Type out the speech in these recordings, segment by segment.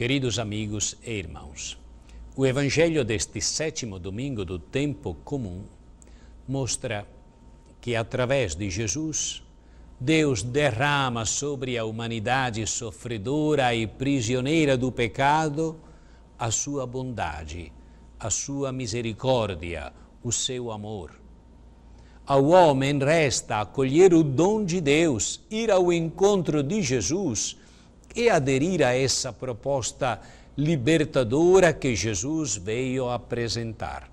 Queridos amigos e irmãos, o Evangelho deste sétimo domingo do tempo comum mostra que, através de Jesus, Deus derrama sobre a humanidade sofredora e prisioneira do pecado a sua bondade, a sua misericórdia, o seu amor. Ao homem resta acolher o dom de Deus, ir ao encontro de Jesus e aderir a essa proposta libertadora que Jesus veio apresentar.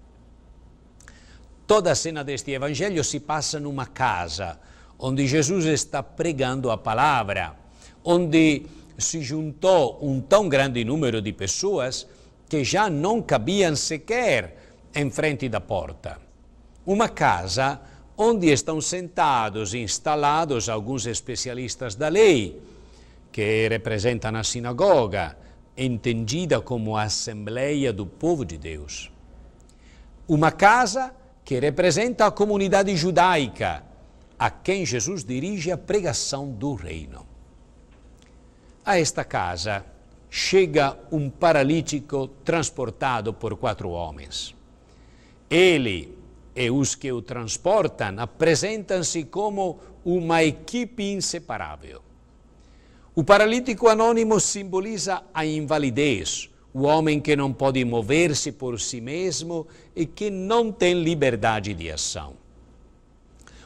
Toda a cena deste evangelho se passa numa casa onde Jesus está pregando a palavra, onde se juntou um tão grande número de pessoas que já não cabiam sequer em frente da porta. Uma casa onde estão sentados, instalados alguns especialistas da lei que representa na sinagoga, entendida como a Assembleia do Povo de Deus. Uma casa que representa a comunidade judaica, a quem Jesus dirige a pregação do reino. A esta casa chega um paralítico transportado por quatro homens. Ele e os que o transportam apresentam-se como uma equipe inseparável. O paralítico anônimo simboliza a invalidez, o homem que não pode mover-se por si mesmo e que não tem liberdade de ação.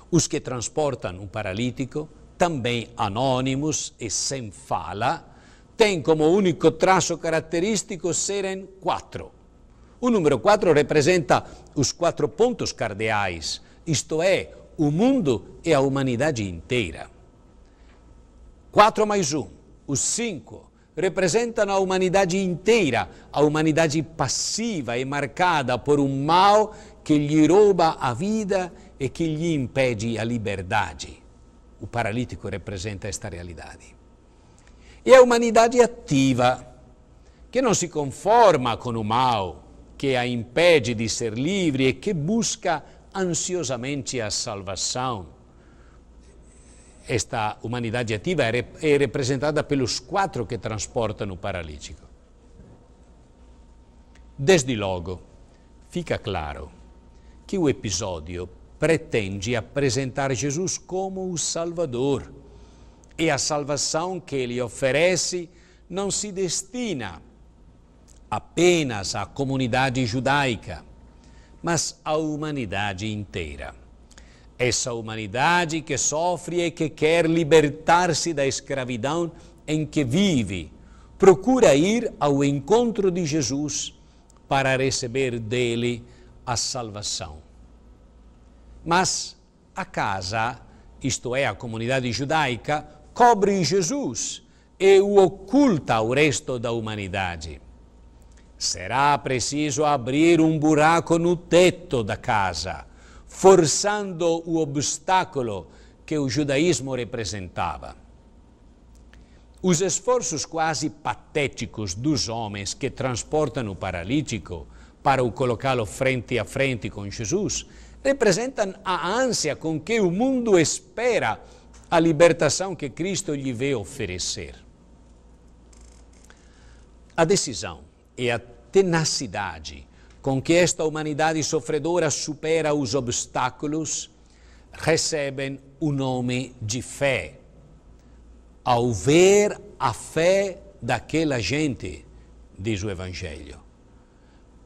Os que transportam o paralítico, também anônimos e sem fala, têm como único traço característico serem quatro. O número quatro representa os quatro pontos cardeais, isto é, o mundo e a humanidade inteira. 4 mais 1, os 5, representam a humanidade inteira, a humanidade passiva e marcada por um mal que lhe rouba a vida e que lhe impede a liberdade. O paralítico representa esta realidade. E a humanidade ativa, que não se conforma com o mal, que a impede de ser livre e que busca ansiosamente a salvação esta humanidade ativa é, é representada pelos quatro que transportam o paralítico. Desde logo, fica claro que o episódio pretende apresentar Jesus como o Salvador e a salvação que ele oferece não se destina apenas à comunidade judaica, mas à humanidade inteira essa humanidade que sofre e que quer libertar-se da escravidão em que vive, procura ir ao encontro de Jesus para receber dele a salvação. Mas a casa, isto é, a comunidade judaica, cobre Jesus e o oculta ao resto da humanidade. Será preciso abrir um buraco no teto da casa forçando o obstáculo que o judaísmo representava. Os esforços quase patéticos dos homens que transportam o paralítico para o colocá-lo frente a frente com Jesus representam a ânsia com que o mundo espera a libertação que Cristo lhe veio oferecer. A decisão e a tenacidade com que esta humanidade sofredora supera os obstáculos, recebem o nome de fé. Ao ver a fé daquela gente, diz o Evangelho.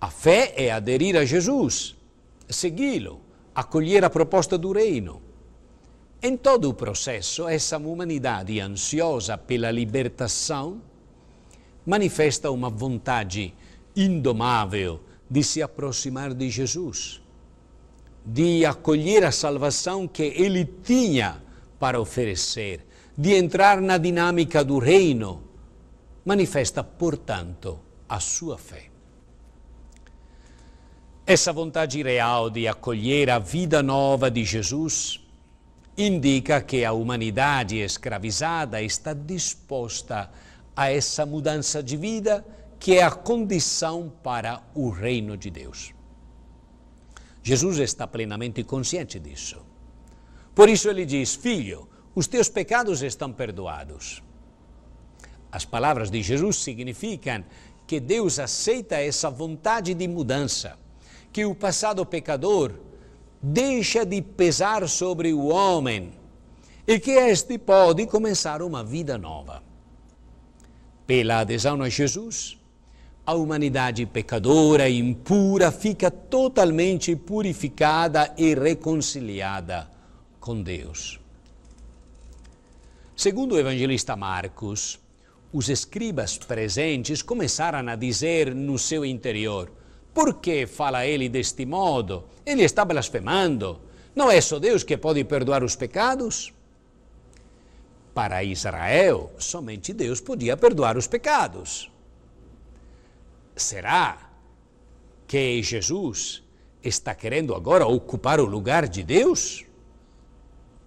A fé é aderir a Jesus, segui-lo, acolher a proposta do reino. Em todo o processo, essa humanidade ansiosa pela libertação manifesta uma vontade indomável de se aproximar de Jesus, de acolher a salvação que ele tinha para oferecer, de entrar na dinâmica do reino, manifesta, portanto, a sua fé. Essa vontade real de acolher a vida nova de Jesus indica que a humanidade escravizada está disposta a essa mudança de vida que é a condição para o reino de Deus. Jesus está plenamente consciente disso. Por isso ele diz: Filho, os teus pecados estão perdoados. As palavras de Jesus significam que Deus aceita essa vontade de mudança, que o passado pecador deixa de pesar sobre o homem e que este pode começar uma vida nova. Pela adesão a Jesus, a humanidade pecadora e impura fica totalmente purificada e reconciliada com Deus. Segundo o evangelista Marcos, os escribas presentes começaram a dizer no seu interior: Por que fala ele deste modo? Ele está blasfemando. Não é só Deus que pode perdoar os pecados? Para Israel, somente Deus podia perdoar os pecados. Será que Jesus está querendo agora ocupar o lugar de Deus?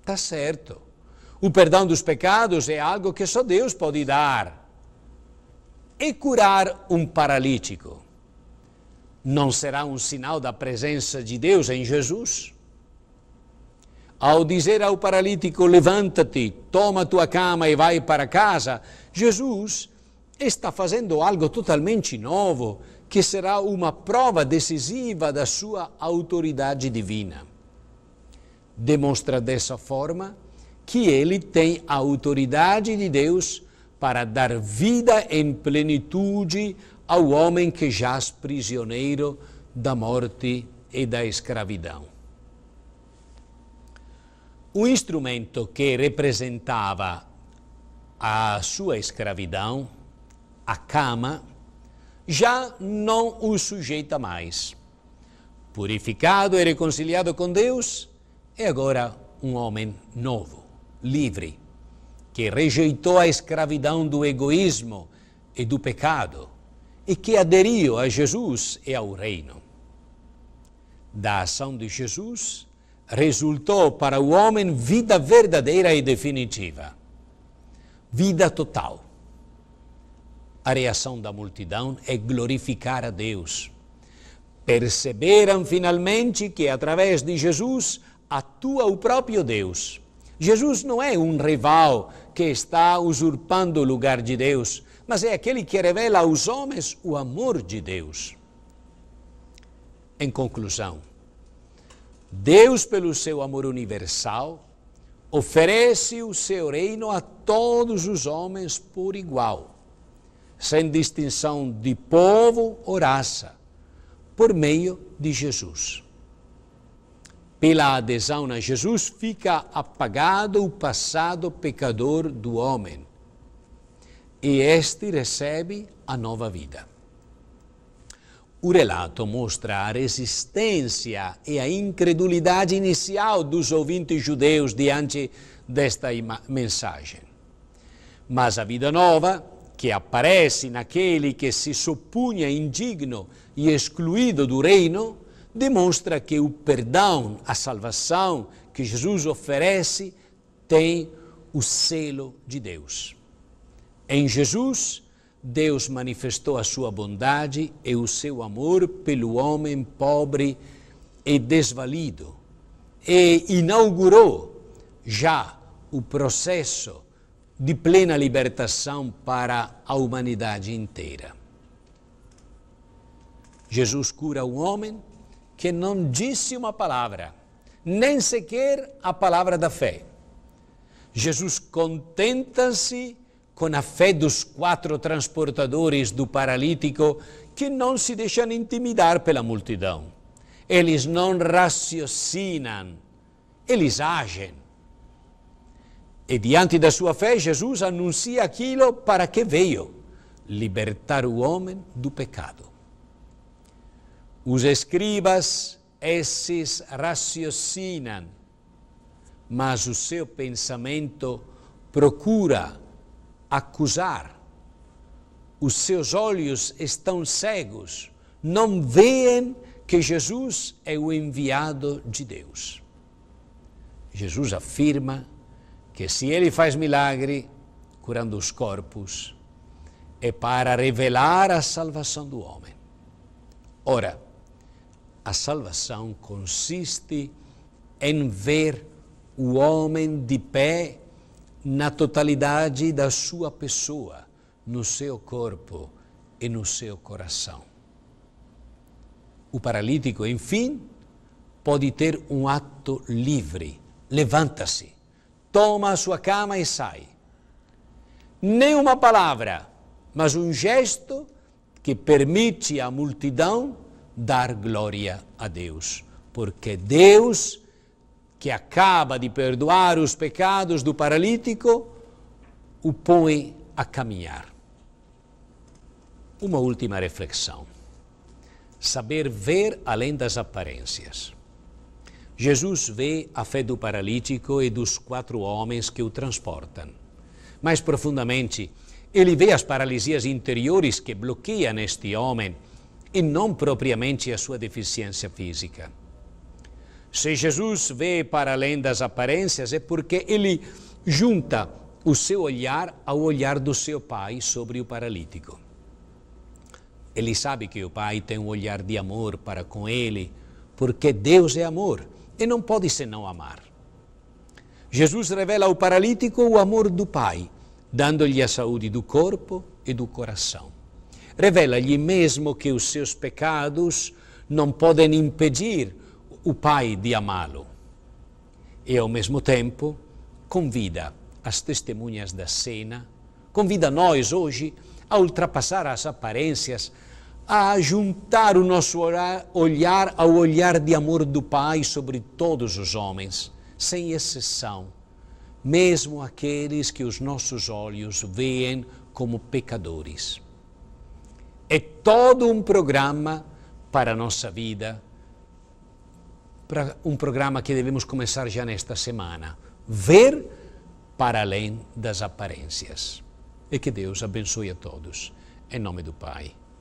Tá certo. O perdão dos pecados é algo que só Deus pode dar. E curar um paralítico não será um sinal da presença de Deus em Jesus? Ao dizer ao paralítico, levanta-te, toma tua cama e vai para casa, Jesus está fazendo algo totalmente novo, che sarà una prova decisiva da sua autorità divina. Demonstra dessa forma que ele tem a autoridade de Deus para dar vida em plenitude ao homem que jaz prisioneiro da morte e da escravidão. O instrumento que representava a sua escravidão a cama, já não o sujeita mais. Purificado e reconciliado é com Deus, é agora um homem novo, livre, que rejeitou a escravidão do egoísmo e do pecado e que aderiu a Jesus e ao reino. Da ação de Jesus resultou para o homem vida verdadeira e definitiva, vida total a reação da multidão é glorificar a Deus. Perceberam finalmente que através de Jesus atua o próprio Deus. Jesus não é um rival que está usurpando o lugar de Deus, mas é aquele que revela aos homens o amor de Deus. Em conclusão, Deus, pelo seu amor universal, oferece o seu reino a todos os homens por igual sem distinção de povo ou raça, por meio de Jesus. Pela adesão a Jesus fica apagado o passado pecador do homem e este recebe a nova vida. O relato mostra a resistência e a incredulidade inicial dos ouvintes judeus diante desta mensagem. Mas a vida nova que aparece naquele que se supunha indigno e excluído do reino, demonstra que o perdão, a salvação que Jesus oferece, tem o selo de Deus. Em Jesus, Deus manifestou a sua bondade e o seu amor pelo homem pobre e desvalido e inaugurou já o processo de plena libertação para a humanidade inteira. Jesus cura um homem que não disse uma palavra, nem sequer a palavra da fé. Jesus contenta-se com a fé dos quatro transportadores do paralítico que não se deixam intimidar pela multidão. Eles não raciocinam, eles agem e diante da sua fé, Jesus anuncia aquilo para que veio: libertar o homem do pecado. Os escribas, esses raciocinam, mas o seu pensamento procura acusar. Os seus olhos estão cegos, não veem que Jesus é o enviado de Deus. Jesus afirma que se ele faz milagre curando os corpos, é para revelar a salvação do homem. Ora, a salvação consiste em ver o homem de pé na totalidade da sua pessoa, no seu corpo e no seu coração. O paralítico, enfim, pode ter um ato livre, levanta-se toma a sua cama e sai. Nem uma palavra, mas um gesto que permite à multidão dar glória a Deus, porque Deus, que acaba de perdoar os pecados do paralítico, o põe a caminhar. Uma última reflexão. Saber ver além das aparências. Jesus vê a fé do paralítico e dos quatro homens que o transportam. Mais profundamente, ele vê as paralisias interiores que bloqueiam este homem e não propriamente a sua deficiência física. Se Jesus vê para além das aparências, é porque ele junta o seu olhar ao olhar do seu pai sobre o paralítico. Ele sabe que o pai tem um olhar de amor para com ele, porque Deus é amor e não pode senão amar. Jesus revela ao paralítico o amor do Pai, dando-lhe a saúde do corpo e do coração. Revela-lhe mesmo que os seus pecados não podem impedir o Pai de amá-lo. E ao mesmo tempo, convida as testemunhas da cena, convida nós hoje a ultrapassar as aparências a juntar o nosso olhar ao olhar de amor do Pai sobre todos os homens, sem exceção, mesmo aqueles que os nossos olhos veem como pecadores. É todo um programa para a nossa vida, para um programa que devemos começar já nesta semana. Ver para além das aparências. E que Deus abençoe a todos. Em nome do Pai